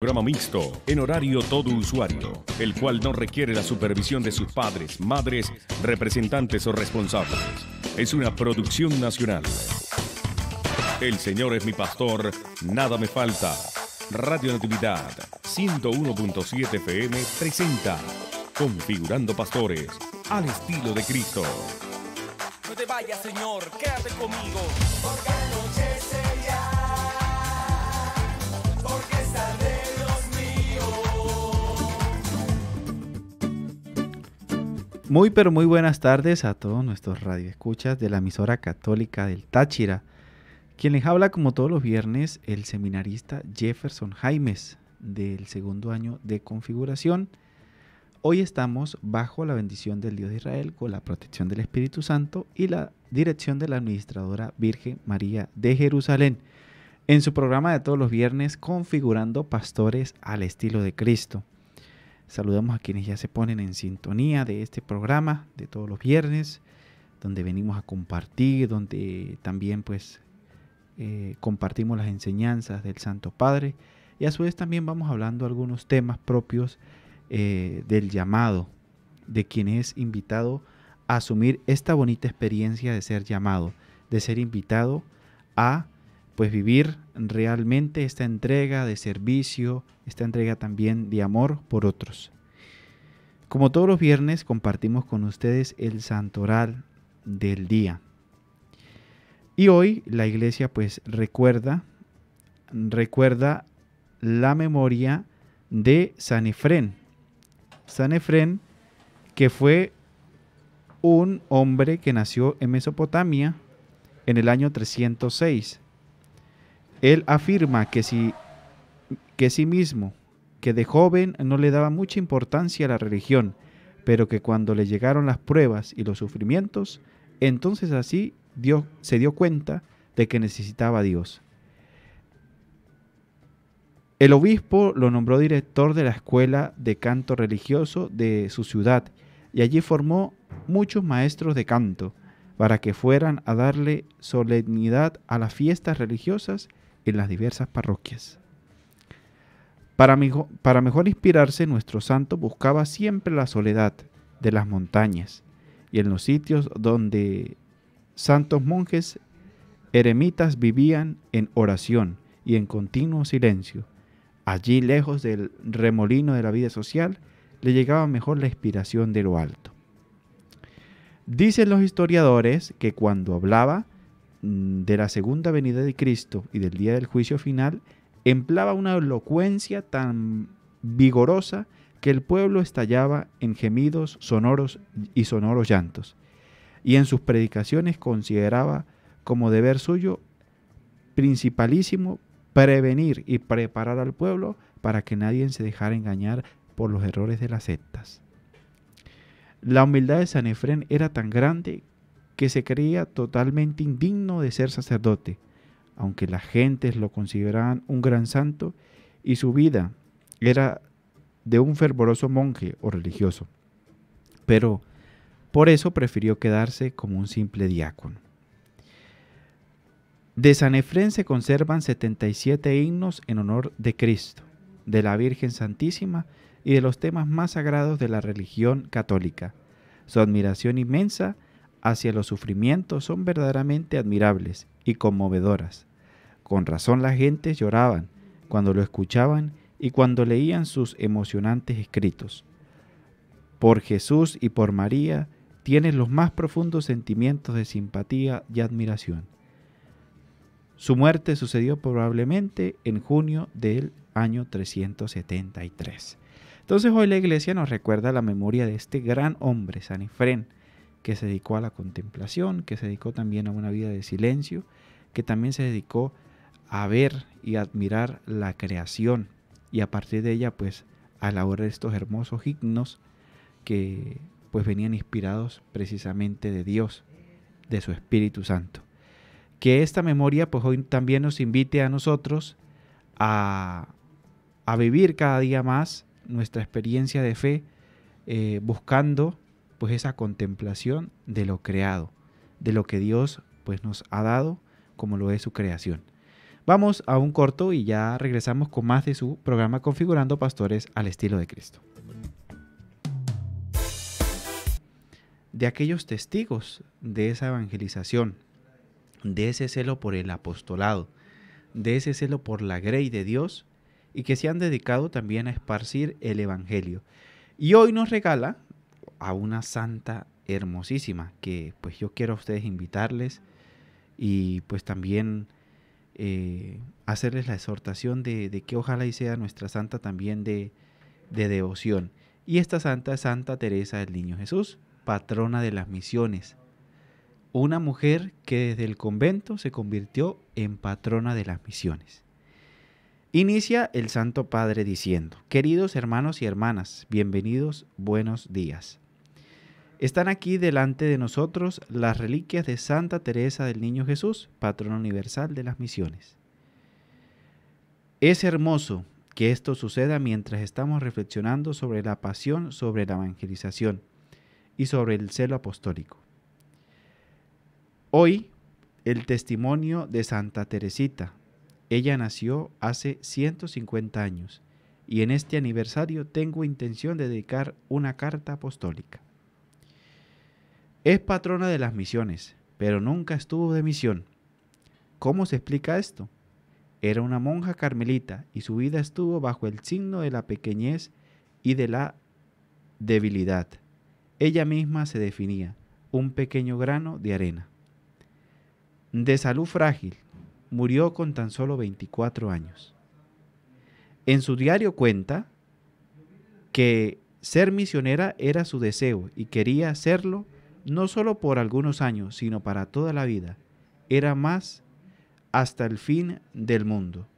Programa mixto en horario todo usuario, el cual no requiere la supervisión de sus padres, madres, representantes o responsables. Es una producción nacional. El Señor es mi pastor, nada me falta. Radio Natividad 101.7 FM presenta Configurando Pastores al estilo de Cristo. No te vayas, Señor, quédate conmigo. Muy pero muy buenas tardes a todos nuestros radioescuchas de la emisora católica del Táchira. Quien les habla como todos los viernes el seminarista Jefferson Jaimes del segundo año de configuración. Hoy estamos bajo la bendición del Dios de Israel con la protección del Espíritu Santo y la dirección de la administradora Virgen María de Jerusalén. En su programa de todos los viernes, Configurando Pastores al estilo de Cristo. Saludamos a quienes ya se ponen en sintonía de este programa de todos los viernes, donde venimos a compartir, donde también pues eh, compartimos las enseñanzas del Santo Padre y a su vez también vamos hablando algunos temas propios eh, del llamado de quien es invitado a asumir esta bonita experiencia de ser llamado, de ser invitado a pues vivir realmente esta entrega de servicio, esta entrega también de amor por otros. Como todos los viernes compartimos con ustedes el santoral del día. Y hoy la iglesia pues recuerda recuerda la memoria de San Efrén. San Efrén que fue un hombre que nació en Mesopotamia en el año 306 él afirma que sí, que sí mismo, que de joven no le daba mucha importancia a la religión, pero que cuando le llegaron las pruebas y los sufrimientos, entonces así Dios se dio cuenta de que necesitaba a Dios. El obispo lo nombró director de la escuela de canto religioso de su ciudad y allí formó muchos maestros de canto para que fueran a darle solemnidad a las fiestas religiosas en las diversas parroquias. Para, para mejor inspirarse, nuestro santo buscaba siempre la soledad de las montañas y en los sitios donde santos monjes eremitas vivían en oración y en continuo silencio. Allí, lejos del remolino de la vida social, le llegaba mejor la inspiración de lo alto. Dicen los historiadores que cuando hablaba Mm, de la segunda venida de Cristo y del día del juicio final emplaba una elocuencia tan vigorosa que el pueblo estallaba en gemidos sonoros y sonoros llantos, y en sus predicaciones consideraba como deber suyo principalísimo prevenir y preparar al pueblo para que nadie se dejara engañar por los errores de las sectas. La humildad de San Efrén era tan grande que se creía totalmente indigno de ser sacerdote, aunque las gentes lo consideraban un gran santo y su vida era de un fervoroso monje o religioso. Pero por eso prefirió quedarse como un simple diácono. De San Efrén se conservan 77 himnos en honor de Cristo, de la Virgen Santísima y de los temas más sagrados de la religión católica. Su admiración inmensa hacia los sufrimientos son verdaderamente admirables y conmovedoras. Con razón la gente lloraban cuando lo escuchaban y cuando leían sus emocionantes escritos. Por Jesús y por María tienes los más profundos sentimientos de simpatía y admiración. Su muerte sucedió probablemente en junio del año 373. Entonces hoy la iglesia nos recuerda la memoria de este gran hombre, San que se dedicó a la contemplación, que se dedicó también a una vida de silencio, que también se dedicó a ver y admirar la creación y a partir de ella pues a elaborar estos hermosos himnos que pues venían inspirados precisamente de Dios, de su Espíritu Santo. Que esta memoria pues hoy también nos invite a nosotros a, a vivir cada día más nuestra experiencia de fe, eh, buscando pues esa contemplación de lo creado, de lo que Dios pues nos ha dado como lo es su creación. Vamos a un corto y ya regresamos con más de su programa Configurando Pastores al estilo de Cristo. De aquellos testigos de esa evangelización, de ese celo por el apostolado, de ese celo por la grey de Dios y que se han dedicado también a esparcir el Evangelio. Y hoy nos regala a una santa hermosísima que pues yo quiero a ustedes invitarles y pues también eh, hacerles la exhortación de, que ojalá y sea nuestra santa también de, de devoción. Y esta santa es Santa Teresa del Niño Jesús, patrona de las misiones. Una mujer que desde el convento se convirtió en patrona de las misiones. Inicia el Santo Padre diciendo, queridos hermanos y hermanas, bienvenidos, buenos días. Están aquí delante de nosotros las reliquias de Santa Teresa del Niño Jesús, patrona universal de las misiones. Es hermoso que esto suceda mientras estamos reflexionando sobre la pasión, sobre la evangelización y sobre el celo apostólico. Hoy, el testimonio de Santa Teresita. Ella nació hace 150 años y en este aniversario tengo intención de dedicar una carta apostólica. Es patrona de las misiones, pero nunca estuvo de misión. ¿Cómo se explica esto? Era una monja carmelita y su vida estuvo bajo el signo de la pequeñez y de la debilidad. Ella misma se definía un pequeño grano de arena. De salud frágil, murió con tan solo 24 años. En su diario cuenta que ser misionera era su deseo y quería hacerlo no solo por algunos años, sino para toda la vida. Era más hasta el fin del mundo.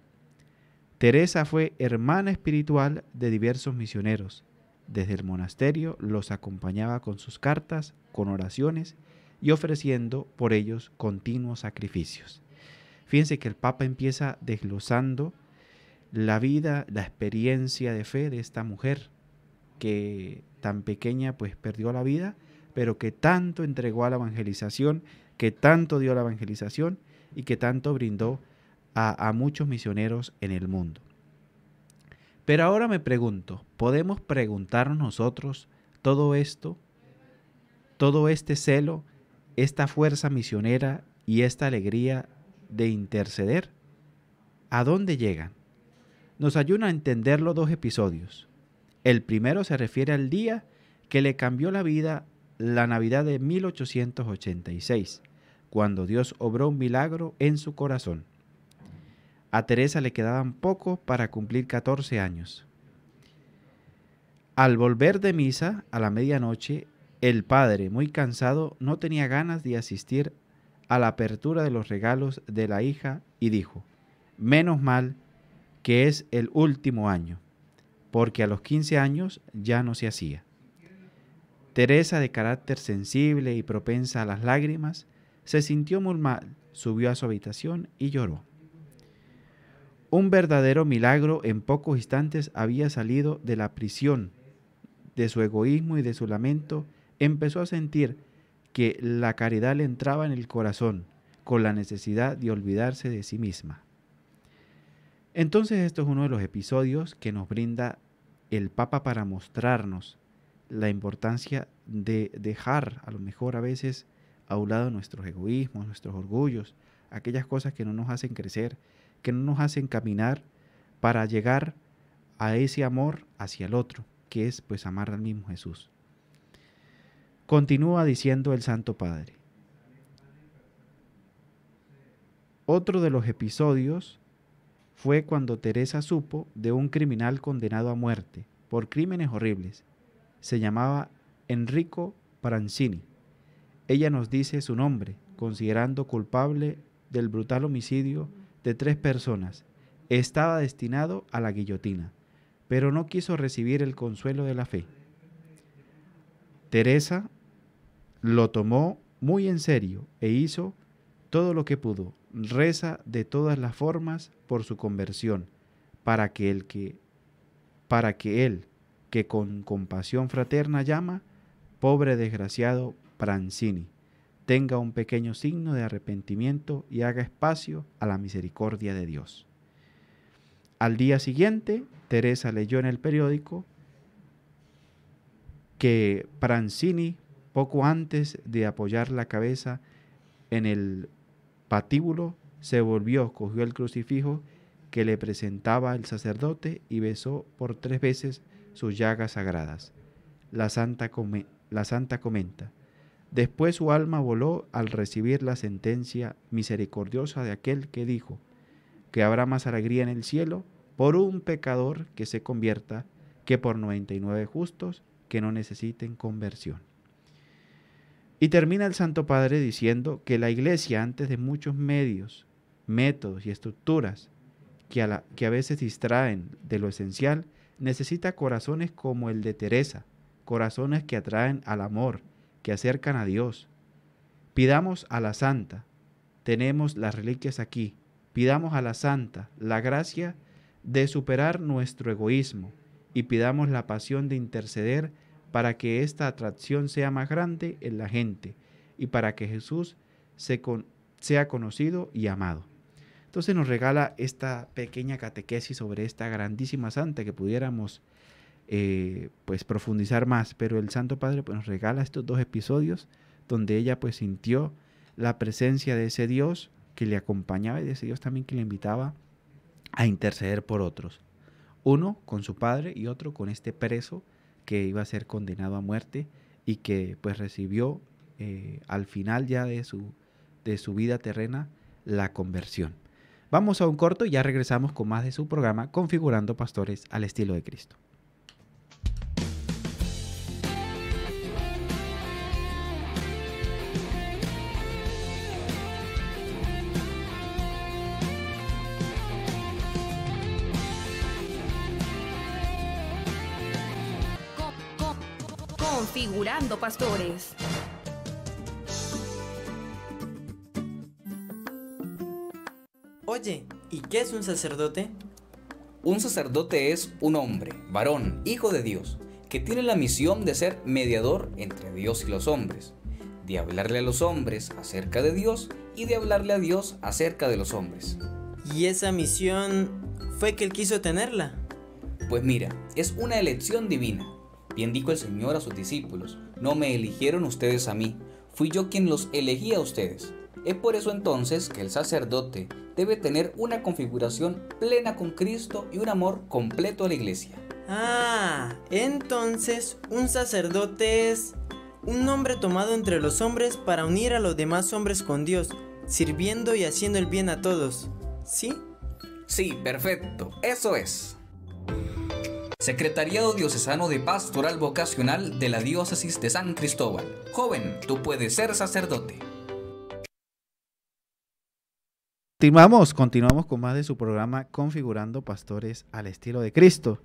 Teresa fue hermana espiritual de diversos misioneros. Desde el monasterio los acompañaba con sus cartas, con oraciones y ofreciendo por ellos continuos sacrificios. Fíjense que el Papa empieza desglosando la vida, la experiencia de fe de esta mujer que tan pequeña pues perdió la vida pero que tanto entregó a la evangelización, que tanto dio a la evangelización y que tanto brindó a, muchos misioneros en el mundo. Pero ahora me pregunto, ¿podemos preguntarnos nosotros todo esto? ¿Todo este celo, esta fuerza misionera y esta alegría de interceder? ¿A dónde llegan? Nos ayuda a entender los dos episodios. El primero se refiere al día que le cambió la vida la Navidad de 1886, cuando Dios obró un milagro en su corazón. A Teresa le quedaban poco para cumplir 14 años. Al volver de misa a la medianoche, el padre, muy cansado, no tenía ganas de asistir a la apertura de los regalos de la hija y dijo, menos mal que es el último año, porque a los 15 años ya no se hacía. Teresa, de carácter sensible y propensa a las lágrimas, se sintió muy mal, subió a su habitación y lloró. Un verdadero milagro en pocos instantes había salido de la prisión, de su egoísmo y de su lamento, empezó a sentir que la caridad le entraba en el corazón, con la necesidad de olvidarse de sí misma. Entonces esto es uno de los episodios que nos brinda el Papa para mostrarnos la importancia de dejar a lo mejor a veces a un lado nuestros egoísmos, nuestros orgullos, aquellas cosas que no nos hacen crecer, que no nos hacen caminar para llegar a ese amor hacia el otro, que es pues amar al mismo Jesús. Continúa diciendo el Santo Padre. Otro de los episodios fue cuando Teresa supo de un criminal condenado a muerte por crímenes horribles se llamaba Enrico Prancini. Ella nos dice su nombre, considerando culpable del brutal homicidio de tres personas. Estaba destinado a la guillotina, pero no quiso recibir el consuelo de la fe. Teresa lo tomó muy en serio e hizo todo lo que pudo. Reza de todas las formas por su conversión, para que que para que él que con compasión fraterna llama, pobre desgraciado Prancini, tenga un pequeño signo de arrepentimiento y haga espacio a la misericordia de Dios. Al día siguiente, Teresa leyó en el periódico que Prancini, poco antes de apoyar la cabeza en el patíbulo, se volvió, cogió el crucifijo que le presentaba el sacerdote y besó por tres veces sus llagas sagradas. La santa, come, la santa comenta. Después su alma voló al recibir la sentencia misericordiosa de aquel que dijo que habrá más alegría en el cielo por un pecador que se convierta que por 99 justos que no necesiten conversión. Y termina el Santo Padre diciendo que la Iglesia, antes de muchos medios, métodos y estructuras que a, que a veces distraen de lo esencial, necesita corazones como el de Teresa, corazones que atraen al amor, que acercan a Dios. Pidamos a la Santa, tenemos las reliquias aquí, pidamos a la Santa la gracia de superar nuestro egoísmo y pidamos la pasión de interceder para que esta atracción sea más grande en la gente y para que Jesús sea conocido y amado. Entonces nos regala esta pequeña catequesis sobre esta grandísima santa que pudiéramos eh, pues profundizar más, pero el Santo Padre pues, nos regala estos dos episodios donde ella pues sintió la presencia de ese Dios que le acompañaba y de ese Dios también que le invitaba a interceder por otros. Uno con su padre y otro con este preso que iba a ser condenado a muerte y que pues recibió eh, al final ya de su, de su vida terrena la conversión. Vamos a un corto y ya regresamos con más de su programa Configurando Pastores al estilo de Cristo. Configurando Pastores. Oye, ¿y qué es un sacerdote? Un sacerdote es un hombre, varón, hijo de Dios, que tiene la misión de ser mediador entre Dios y los hombres, de hablarle a los hombres acerca de Dios y de hablarle a Dios acerca de los hombres. ¿Y esa misión fue que él quiso tenerla? Pues mira, es una elección divina. Bien dijo el Señor a sus discípulos, no me eligieron ustedes a mí, fui yo quien los elegí a ustedes. Es por eso entonces que el sacerdote debe tener una configuración plena con Cristo y un amor completo a la iglesia. Ah, entonces un sacerdote es un nombre tomado entre los hombres para unir a los demás hombres con Dios, sirviendo y haciendo el bien a todos. ¿Sí? Sí, perfecto, eso es. Secretariado Diocesano de Pastoral Vocacional de la Diócesis de San Cristóbal. Joven, tú puedes ser sacerdote. Continuamos, continuamos con más de su programa Configurando Pastores al estilo de Cristo.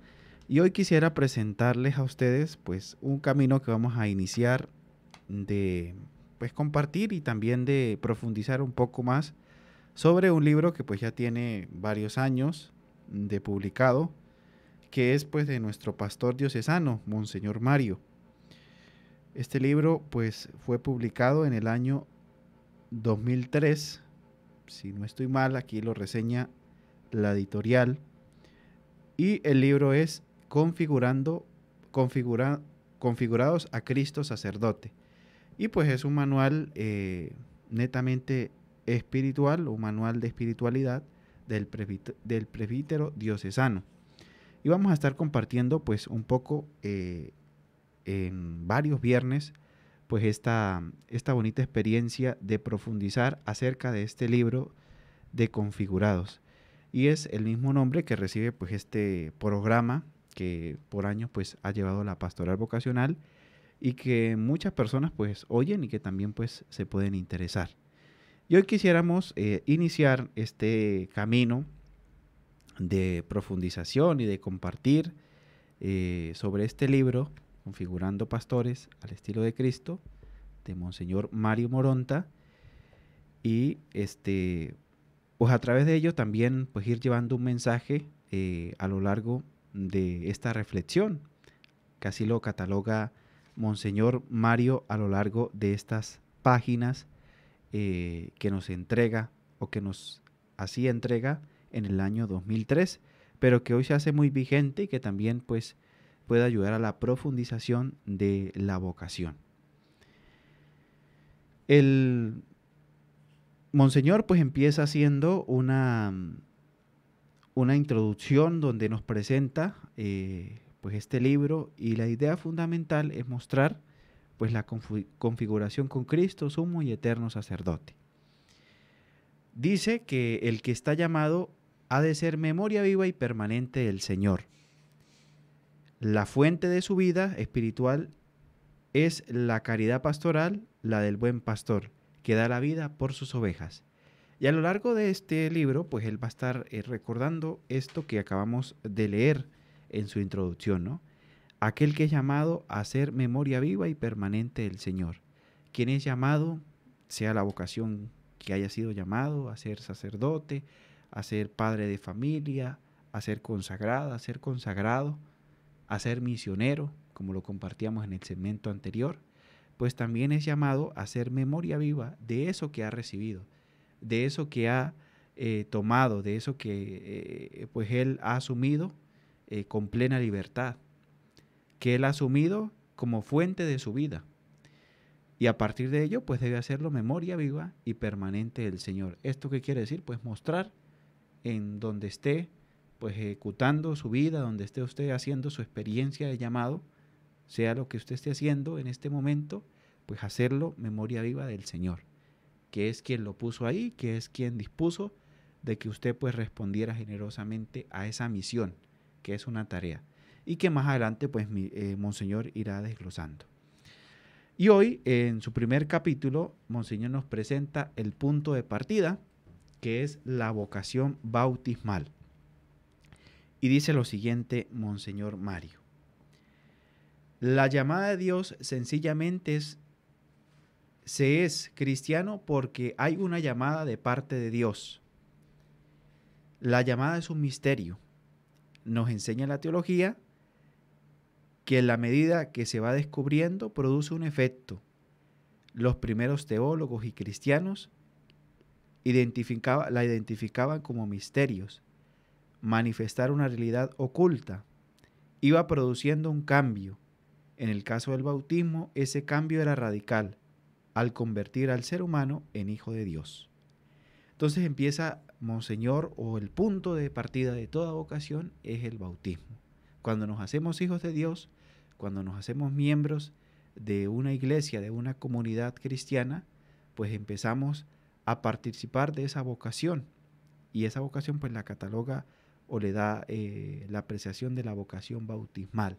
Y hoy quisiera presentarles a ustedes pues un camino que vamos a iniciar de pues compartir y también de profundizar un poco más sobre un libro que pues ya tiene varios años de publicado, que es pues de nuestro pastor diocesano, Monseñor Mario. Este libro pues fue publicado en el año 2003 si no estoy mal, aquí lo reseña la editorial. Y el libro es Configurando, Configurados a Cristo Sacerdote. Y pues es un manual eh, netamente espiritual, un manual de espiritualidad del, presbítero, del diocesano. Y vamos a estar compartiendo pues un poco eh, en varios viernes pues esta, bonita experiencia de profundizar acerca de este libro de configurados. Y es el mismo nombre que recibe pues este programa que por años pues ha llevado la pastoral vocacional y que muchas personas pues oyen y que también pues se pueden interesar. Y hoy quisiéramos eh, iniciar este camino de profundización y de compartir eh, sobre este libro Configurando Pastores al estilo de Cristo, de Monseñor Mario Moronta. Y este, pues a través de ello también pues ir llevando un mensaje eh, a lo largo de esta reflexión, que así lo cataloga Monseñor Mario a lo largo de estas páginas eh, que nos entrega o que nos así entrega en el año 2003, pero que hoy se hace muy vigente y que también pues puede ayudar a la profundización de la vocación. El Monseñor pues empieza haciendo una, una introducción donde nos presenta eh, pues este libro y la idea fundamental es mostrar pues la configuración con Cristo, sumo y eterno sacerdote. Dice que el que está llamado ha de ser memoria viva y permanente del Señor la fuente de su vida espiritual es la caridad pastoral, la del buen pastor, que da la vida por sus ovejas. Y a lo largo de este libro, pues él va a estar eh, recordando esto que acabamos de leer en su introducción, ¿no? Aquel que es llamado a ser memoria viva y permanente del Señor. Quien es llamado, sea la vocación que haya sido llamado, a ser sacerdote, a ser padre de familia, a ser consagrada, a ser consagrado, a ser misionero, como lo compartíamos en el segmento anterior, pues también es llamado a ser memoria viva de eso que ha recibido, de eso que ha eh, tomado, de eso que eh, pues él ha asumido eh, con plena libertad, que él ha asumido como fuente de su vida. Y a partir de ello, pues debe hacerlo memoria viva y permanente del Señor. ¿Esto qué quiere decir? Pues mostrar en donde esté pues ejecutando su vida, donde esté usted haciendo su experiencia de llamado, sea lo que usted esté haciendo en este momento, pues hacerlo memoria viva del Señor, que es quien lo puso ahí, que es quien dispuso de que usted pues respondiera generosamente a esa misión, que es una tarea, y que más adelante pues eh, Monseñor irá desglosando. Y hoy, en su primer capítulo, Monseñor nos presenta el punto de partida, que es la vocación bautismal. Y dice lo siguiente, Monseñor Mario. La llamada de Dios sencillamente es, se es cristiano porque hay una llamada de parte de Dios. La llamada es un misterio. Nos enseña la teología que en la medida que se va descubriendo produce un efecto. Los primeros teólogos y cristianos identificaba, la identificaban como misterios manifestar una realidad oculta, iba produciendo un cambio. En el caso del bautismo, ese cambio era radical, al convertir al ser humano en hijo de Dios. Entonces empieza Monseñor, o el punto de partida de toda vocación es el bautismo. Cuando nos hacemos hijos de Dios, cuando nos hacemos miembros de una iglesia, de una comunidad cristiana, pues empezamos a participar de esa vocación. Y esa vocación pues la cataloga o le da eh, la apreciación de la vocación bautismal,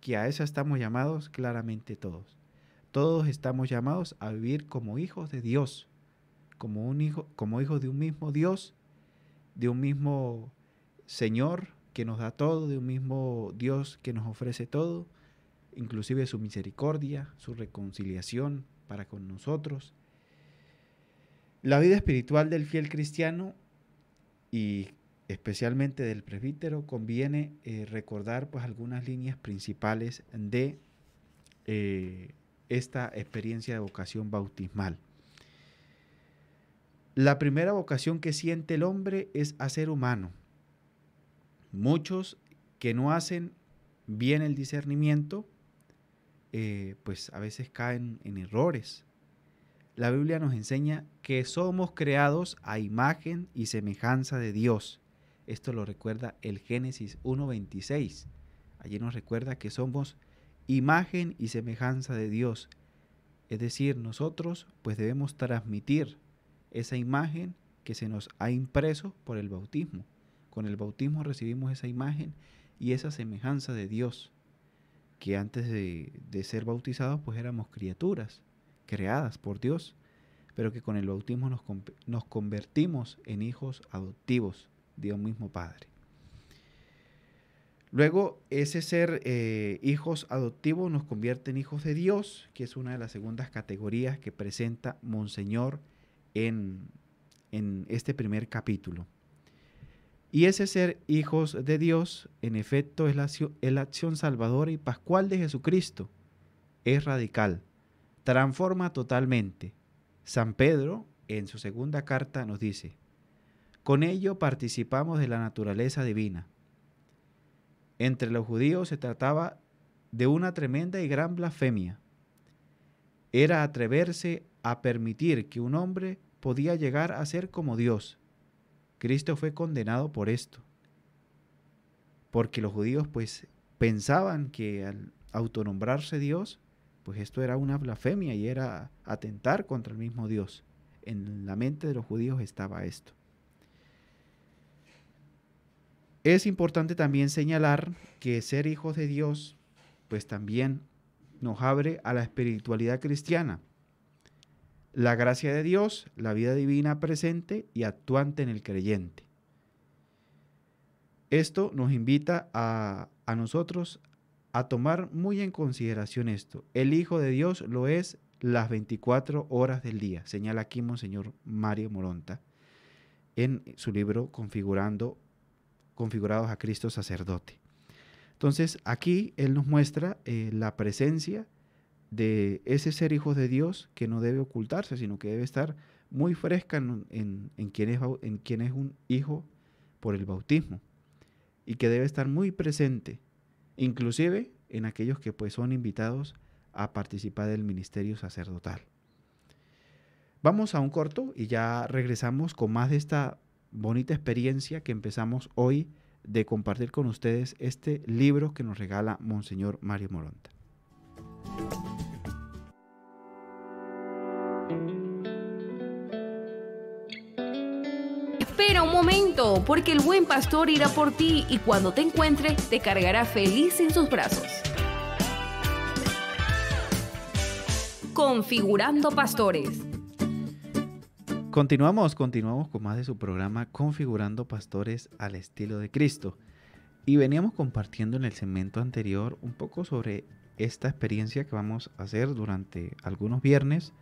que a esa estamos llamados claramente todos. Todos estamos llamados a vivir como hijos de Dios, como, hijo, como hijos de un mismo Dios, de un mismo Señor que nos da todo, de un mismo Dios que nos ofrece todo, inclusive su misericordia, su reconciliación para con nosotros. La vida espiritual del fiel cristiano y especialmente del presbítero, conviene eh, recordar pues algunas líneas principales de eh, esta experiencia de vocación bautismal. La primera vocación que siente el hombre es a ser humano. Muchos que no hacen bien el discernimiento, eh, pues a veces caen en errores. La Biblia nos enseña que somos creados a imagen y semejanza de Dios esto lo recuerda el Génesis 1.26. Allí nos recuerda que somos imagen y semejanza de Dios. Es decir, nosotros pues debemos transmitir esa imagen que se nos ha impreso por el bautismo. Con el bautismo recibimos esa imagen y esa semejanza de Dios, que antes de, ser bautizados pues éramos criaturas creadas por Dios, pero que con el bautismo nos convertimos en hijos adoptivos. Dios mismo Padre. Luego, ese ser eh, hijos adoptivos nos convierte en hijos de Dios, que es una de las segundas categorías que presenta Monseñor en, en este primer capítulo. Y ese ser hijos de Dios, en efecto, es es la acción salvadora y pascual de Jesucristo. Es radical, transforma totalmente. San Pedro, en su segunda carta, nos dice, con ello participamos de la naturaleza divina. Entre los judíos se trataba de una tremenda y gran blasfemia. Era atreverse a permitir que un hombre podía llegar a ser como Dios. Cristo fue condenado por esto. Porque los judíos pues pensaban que al autonombrarse Dios, pues esto era una blasfemia y era atentar contra el mismo Dios. En la mente de los judíos estaba esto. Es importante también señalar que ser hijos de Dios, pues también nos abre a la espiritualidad cristiana. La gracia de Dios, la vida divina presente y actuante en el creyente. Esto nos invita a, nosotros a tomar muy en consideración esto. El Hijo de Dios lo es las 24 horas del día, señala aquí Monseñor Mario Moronta en su libro Configurando configurados a Cristo sacerdote. Entonces aquí Él nos muestra eh, la presencia de ese ser hijo de Dios que no debe ocultarse, sino que debe estar muy fresca en, quien es, en quien es un hijo por el bautismo y que debe estar muy presente, inclusive en aquellos que pues son invitados a participar del ministerio sacerdotal. Vamos a un corto y ya regresamos con más de esta bonita experiencia que empezamos hoy de compartir con ustedes este libro que nos regala Monseñor Mario Moronta. Espera un momento, porque el buen pastor irá por ti y cuando te encuentre te cargará feliz en sus brazos. Configurando Pastores Continuamos, continuamos con más de su programa Configurando Pastores al estilo de Cristo. Y veníamos compartiendo en el segmento anterior un poco sobre esta experiencia que vamos a hacer durante algunos viernes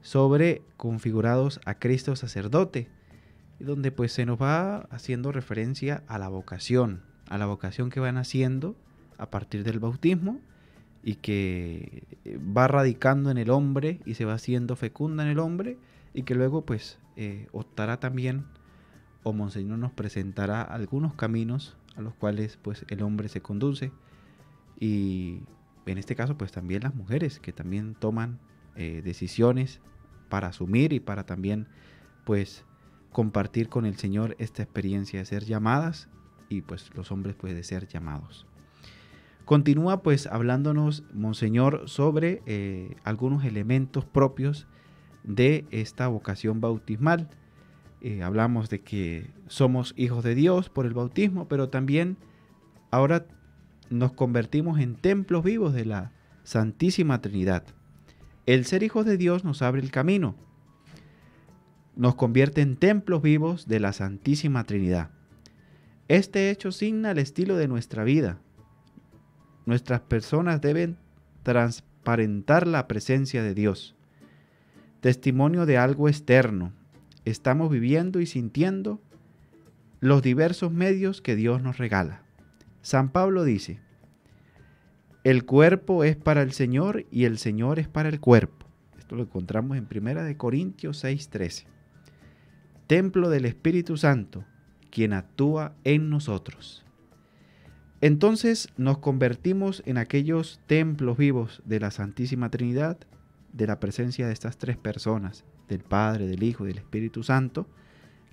sobre configurados a Cristo sacerdote, donde pues se nos va haciendo referencia a la vocación, a la vocación que van haciendo a partir del bautismo y que eh, va radicando en el hombre y se va haciendo fecunda en el hombre y que luego pues eh, optará también o Monseñor nos presentará algunos caminos a los cuales pues el hombre se conduce y en este caso pues también las mujeres que también toman eh, decisiones para asumir y para también pues compartir con el Señor esta experiencia de ser llamadas y pues los hombres pues de ser llamados. Continúa pues hablándonos Monseñor sobre eh, algunos elementos propios de esta vocación bautismal. Eh, hablamos de que somos hijos de Dios por el bautismo, pero también ahora nos convertimos en templos vivos de la Santísima Trinidad. El ser hijos de Dios nos abre el camino, nos convierte en templos vivos de la Santísima Trinidad. Este hecho signa el estilo de nuestra vida. Nuestras personas deben transparentar la presencia de Dios testimonio de algo externo. Estamos viviendo y sintiendo los diversos medios que Dios nos regala. San Pablo dice, el cuerpo es para el Señor y el Señor es para el cuerpo. Esto lo encontramos en 1 Corintios 6:13. Templo del Espíritu Santo, quien actúa en nosotros. Entonces nos convertimos en aquellos templos vivos de la Santísima Trinidad de la presencia de estas tres personas, del Padre, del Hijo y del Espíritu Santo,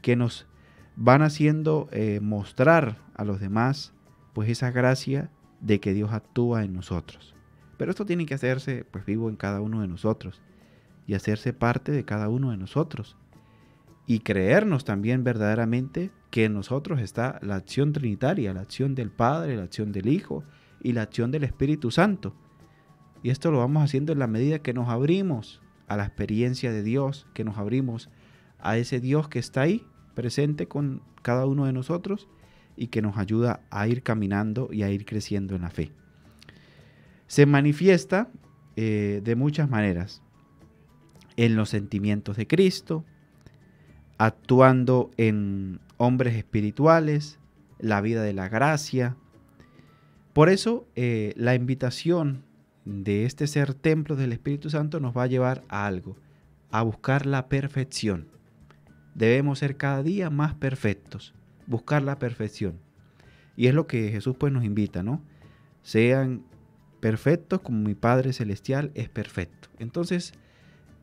que nos van haciendo eh, mostrar a los demás pues esa gracia de que Dios actúa en nosotros. Pero esto tiene que hacerse pues vivo en cada uno de nosotros y hacerse parte de cada uno de nosotros y creernos también verdaderamente que en nosotros está la acción trinitaria, la acción del Padre, la acción del Hijo y la acción del Espíritu Santo y esto lo vamos haciendo en la medida que nos abrimos a la experiencia de Dios, que nos abrimos a ese Dios que está ahí, presente con cada uno de nosotros y que nos ayuda a ir caminando y a ir creciendo en la fe. Se manifiesta eh, de muchas maneras, en los sentimientos de Cristo, actuando en hombres espirituales, la vida de la gracia. Por eso eh, la invitación de este ser templo del Espíritu Santo nos va a llevar a algo, a buscar la perfección. Debemos ser cada día más perfectos, buscar la perfección. Y es lo que Jesús pues nos invita, ¿no? Sean perfectos como mi Padre Celestial es perfecto. Entonces,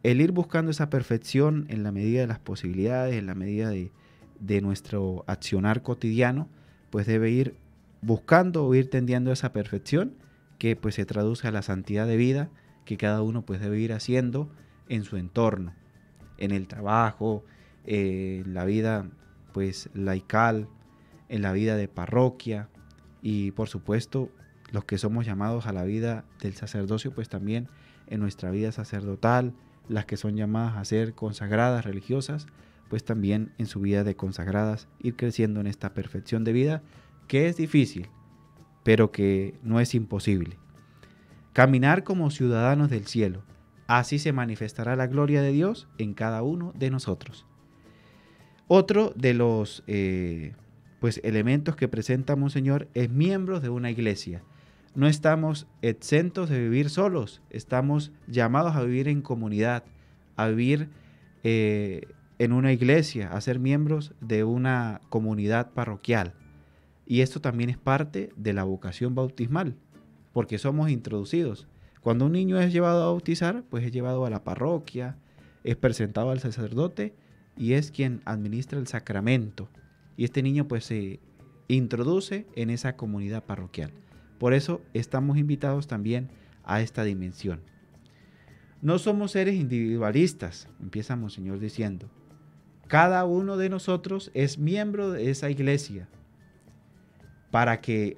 el ir buscando esa perfección en la medida de las posibilidades, en la medida de, nuestro accionar cotidiano, pues debe ir buscando o ir tendiendo esa perfección que pues se traduce a la santidad de vida que cada uno pues debe ir haciendo en su entorno, en el trabajo, eh, en la vida pues laical, en la vida de parroquia y por supuesto los que somos llamados a la vida del sacerdocio pues también en nuestra vida sacerdotal, las que son llamadas a ser consagradas religiosas, pues también en su vida de consagradas ir creciendo en esta perfección de vida que es difícil, pero que no es imposible. Caminar como ciudadanos del cielo. Así se manifestará la gloria de Dios en cada uno de nosotros. Otro de los eh, pues, elementos que presenta Monseñor es miembros de una iglesia. No estamos exentos de vivir solos, estamos llamados a vivir en comunidad, a vivir eh, en una iglesia, a ser miembros de una comunidad parroquial. Y esto también es parte de la vocación bautismal, porque somos introducidos. Cuando un niño es llevado a bautizar, pues es llevado a la parroquia, es presentado al sacerdote y es quien administra el sacramento. Y este niño pues se introduce en esa comunidad parroquial. Por eso estamos invitados también a esta dimensión. No somos seres individualistas, empieza Monseñor diciendo. Cada uno de nosotros es miembro de esa iglesia, para que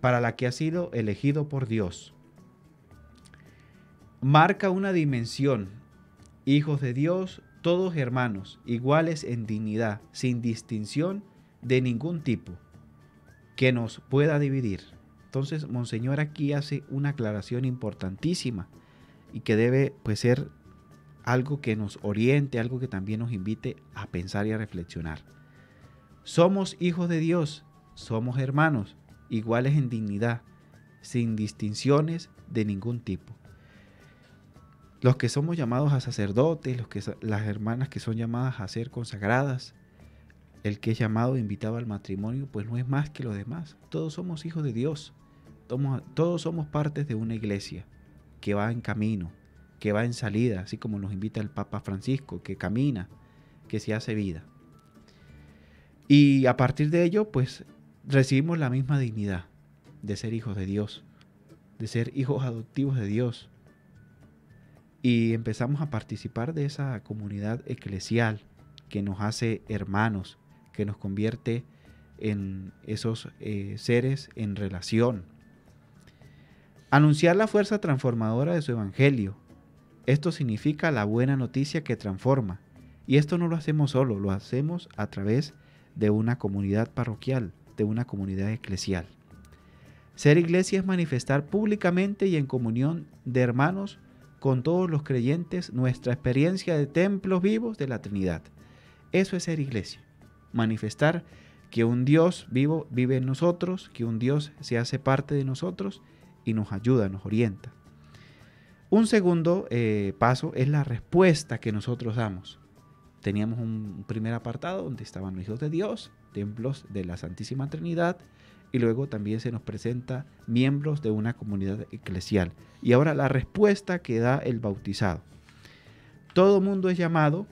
para la que ha sido elegido por Dios. Marca una dimensión. Hijos de Dios, todos hermanos, iguales en dignidad, sin distinción de ningún tipo que nos pueda dividir. Entonces, Monseñor aquí hace una aclaración importantísima y que debe pues, ser algo que nos oriente, algo que también nos invite a pensar y a reflexionar. Somos hijos de Dios somos hermanos, iguales en dignidad, sin distinciones de ningún tipo. Los que somos llamados a sacerdotes, los que, las hermanas que son llamadas a ser consagradas, el que es llamado e invitado al matrimonio, pues no es más que los demás. Todos somos hijos de Dios. Todos, todos somos partes de una iglesia que va en camino, que va en salida, así como nos invita el Papa Francisco, que camina, que se hace vida. Y a partir de ello, pues recibimos la misma dignidad de ser hijos de Dios, de ser hijos adoptivos de Dios. Y empezamos a participar de esa comunidad eclesial que nos hace hermanos, que nos convierte en esos eh, seres en relación. Anunciar la fuerza transformadora de su evangelio. Esto significa la buena noticia que transforma. Y esto no lo hacemos solo, lo hacemos a través de una comunidad parroquial una comunidad eclesial. Ser iglesia es manifestar públicamente y en comunión de hermanos con todos los creyentes nuestra experiencia de templos vivos de la Trinidad. Eso es ser iglesia. Manifestar que un Dios vivo vive en nosotros, que un Dios se hace parte de nosotros y nos ayuda, nos orienta. Un segundo eh, paso es la respuesta que nosotros damos. Teníamos un primer apartado donde estaban los hijos de Dios, templos de la Santísima Trinidad y luego también se nos presenta miembros de una comunidad eclesial. Y ahora la respuesta que da el bautizado. Todo mundo es llamado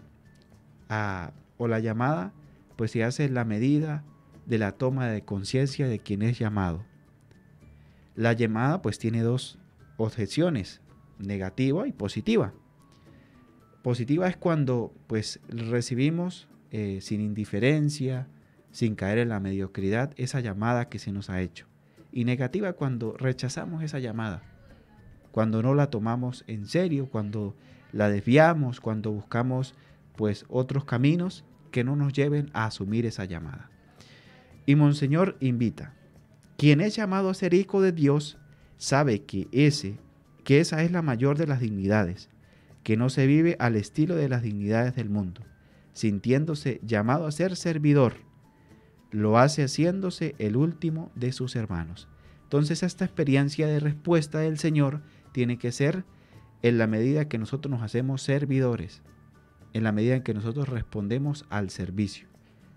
a, o la llamada pues se hace la medida de la toma de conciencia de quien es llamado. La llamada pues tiene dos objeciones, negativa y positiva. Positiva es cuando pues recibimos eh, sin indiferencia, sin caer en la mediocridad, esa llamada que se nos ha hecho. Y negativa cuando rechazamos esa llamada, cuando no la tomamos en serio, cuando la desviamos, cuando buscamos pues otros caminos que no nos lleven a asumir esa llamada. Y Monseñor invita, quien es llamado a ser hijo de Dios sabe que ese que esa es la mayor de las dignidades, que no se vive al estilo de las dignidades del mundo, sintiéndose llamado a ser servidor lo hace haciéndose el último de sus hermanos. Entonces esta experiencia de respuesta del Señor tiene que ser en la medida que nosotros nos hacemos servidores, en la medida en que nosotros respondemos al servicio,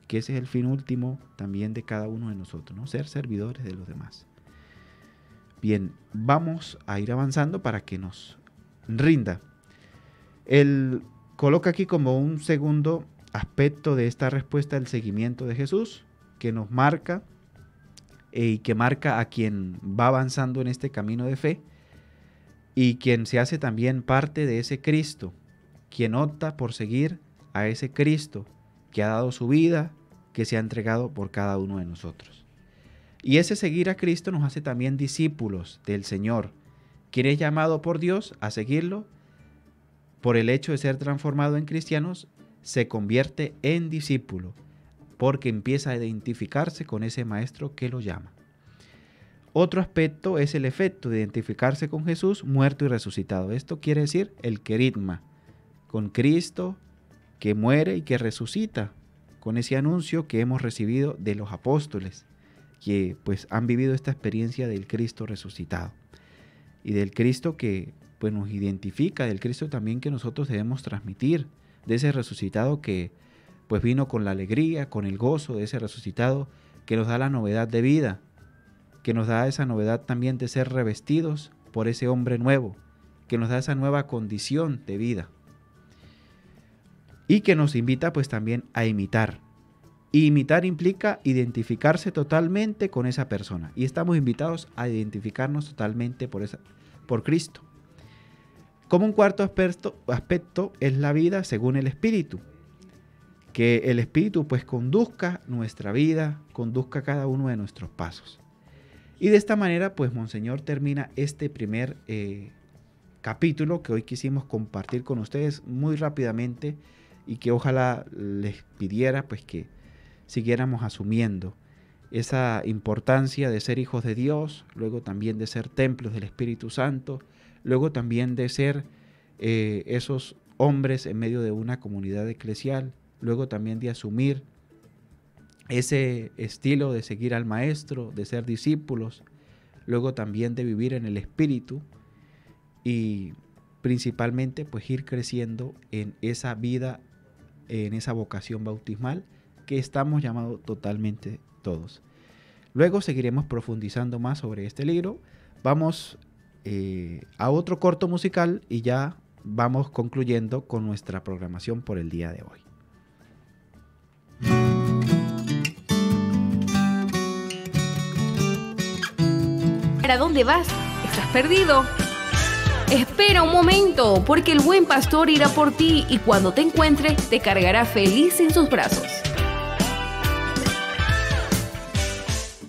que ese es el fin último también de cada uno de nosotros, ¿no? ser servidores de los demás. Bien, vamos a ir avanzando para que nos rinda. Él coloca aquí como un segundo aspecto de esta respuesta el seguimiento de Jesús que nos marca eh, y que marca a quien va avanzando en este camino de fe y quien se hace también parte de ese Cristo, quien opta por seguir a ese Cristo que ha dado su vida, que se ha entregado por cada uno de nosotros. Y ese seguir a Cristo nos hace también discípulos del Señor, quien es llamado por Dios a seguirlo, por el hecho de ser transformado en cristianos, se convierte en discípulo porque empieza a identificarse con ese maestro que lo llama. Otro aspecto es el efecto de identificarse con Jesús muerto y resucitado. Esto quiere decir el queridma con Cristo que muere y que resucita, con ese anuncio que hemos recibido de los apóstoles, que pues han vivido esta experiencia del Cristo resucitado y del Cristo que pues nos identifica, del Cristo también que nosotros debemos transmitir, de ese resucitado que pues vino con la alegría, con el gozo de ese resucitado que nos da la novedad de vida, que nos da esa novedad también de ser revestidos por ese hombre nuevo, que nos da esa nueva condición de vida y que nos invita pues también a imitar. Y imitar implica identificarse totalmente con esa persona y estamos invitados a identificarnos totalmente por, esa, por Cristo. Como un cuarto aspecto es la vida según el Espíritu que el Espíritu pues conduzca nuestra vida, conduzca cada uno de nuestros pasos. Y de esta manera pues Monseñor termina este primer eh, capítulo que hoy quisimos compartir con ustedes muy rápidamente y que ojalá les pidiera pues que siguiéramos asumiendo esa importancia de ser hijos de Dios, luego también de ser templos del Espíritu Santo, luego también de ser eh, esos hombres en medio de una comunidad eclesial, luego también de asumir ese estilo de seguir al maestro, de ser discípulos, luego también de vivir en el espíritu y principalmente pues ir creciendo en esa vida, en esa vocación bautismal que estamos llamados totalmente todos. Luego seguiremos profundizando más sobre este libro. Vamos eh, a otro corto musical y ya vamos concluyendo con nuestra programación por el día de hoy. ¿Para dónde vas? ¿Estás perdido? Espera un momento, porque el buen pastor irá por ti y cuando te encuentre te cargará feliz en sus brazos.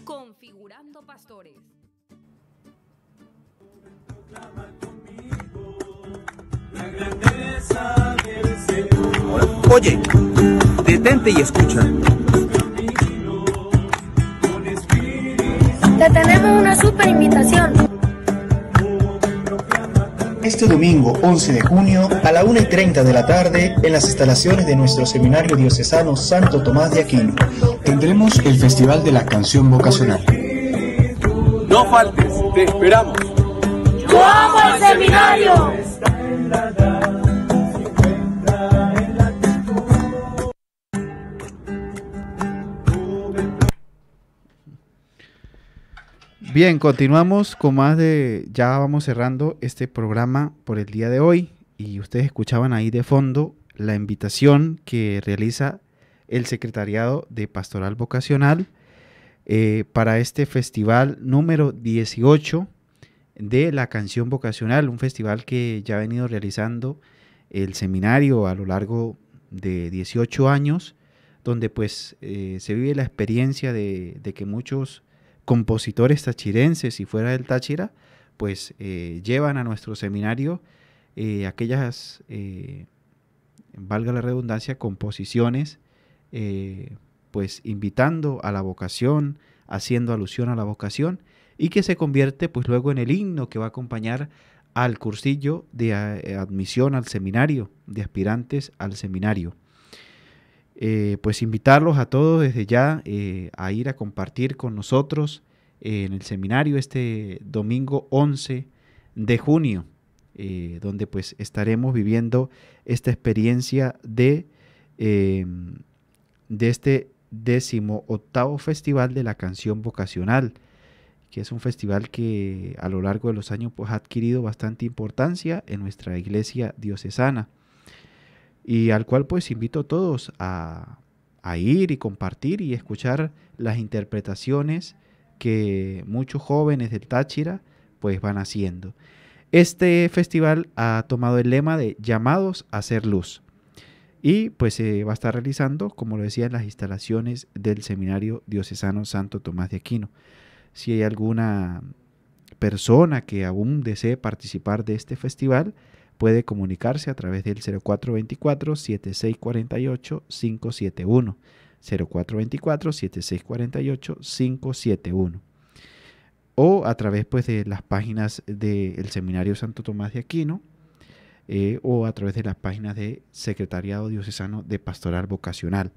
Configurando pastores. Oye detente y escucha. Te tenemos una super invitación. Este domingo 11 de junio a la 1 y 30 de la tarde en las instalaciones de nuestro seminario diocesano Santo Tomás de Aquino tendremos el Festival de la Canción Vocacional. No faltes, te esperamos. seminario! Bien, continuamos con más de, ya vamos cerrando este programa por el día de hoy y ustedes escuchaban ahí de fondo la invitación que realiza el Secretariado de Pastoral Vocacional eh, para este festival número 18 de la canción vocacional, un festival que ya ha venido realizando el seminario a lo largo de 18 años, donde pues eh, se vive la experiencia de que muchos compositores tachirenses y fuera del Táchira, pues eh, llevan a nuestro seminario eh, aquellas, eh, valga la redundancia, composiciones, pues invitando a la vocación, haciendo alusión a la vocación, y que se convierte pues luego en el himno que va a acompañar al cursillo de admisión al seminario, de aspirantes al seminario. Eh, pues invitarlos a todos desde ya eh, a ir a compartir con nosotros eh, en el seminario este domingo 11 de junio, donde pues estaremos viviendo esta experiencia de, em, de este décimo octavo festival de la canción vocacional que es un festival que a lo largo de los años pues, ha adquirido bastante importancia en nuestra iglesia diocesana y al cual pues invito a todos a, ir y compartir y escuchar las interpretaciones que muchos jóvenes del Táchira pues van haciendo. Este festival ha tomado el lema de llamados a ser luz y pues se va a estar realizando, como lo decía, en las instalaciones del Seminario Diocesano Santo Tomás de Aquino. Si hay alguna persona que aún desee participar de este festival, puede comunicarse a través del 0424-7648-571. 0424-7648-571. O a través pues, de las páginas del Seminario Santo Tomás de Aquino eh, o a través de las páginas de Secretariado Diocesano de Pastoral Vocacional.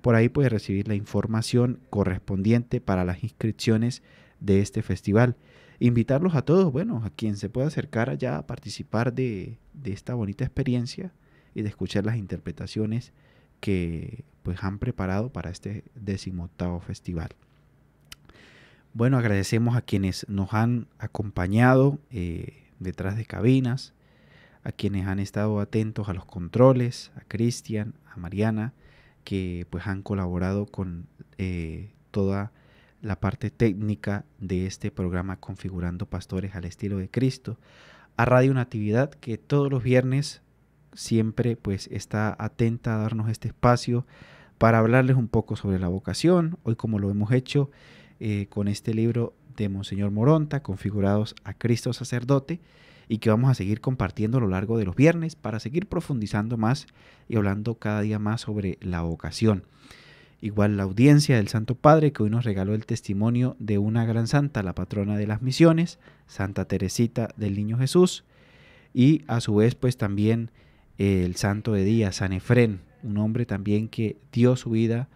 Por ahí puede recibir la información correspondiente para las inscripciones de este festival invitarlos a todos, bueno, a quien se pueda acercar allá a participar de, esta bonita experiencia y de escuchar las interpretaciones que pues han preparado para este decimoctavo festival. Bueno, agradecemos a quienes nos han acompañado eh, detrás de cabinas, a quienes han estado atentos a los controles, a Cristian, a Mariana, que pues han colaborado con eh, toda la parte técnica de este programa Configurando Pastores al estilo de Cristo, a Radio Natividad que todos los viernes siempre pues está atenta a darnos este espacio para hablarles un poco sobre la vocación, hoy como lo hemos hecho eh, con este libro de Monseñor Moronta, Configurados a Cristo Sacerdote, y que vamos a seguir compartiendo a lo largo de los viernes para seguir profundizando más y hablando cada día más sobre la vocación igual la audiencia del Santo Padre que hoy nos regaló el testimonio de una gran santa, la patrona de las misiones, Santa Teresita del Niño Jesús, y a su vez pues también el santo de día, San Efrén, un hombre también que dio su vida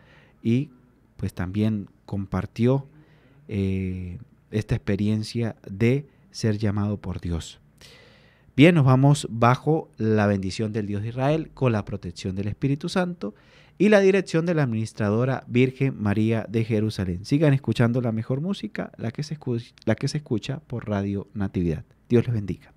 y pues también compartió eh, esta experiencia de ser llamado por Dios. Bien, nos vamos bajo la bendición del Dios de Israel, con la protección del Espíritu Santo y la dirección de la administradora Virgen María de Jerusalén. Sigan escuchando la mejor música, la que se, escucha, la que se escucha por Radio Natividad. Dios les bendiga.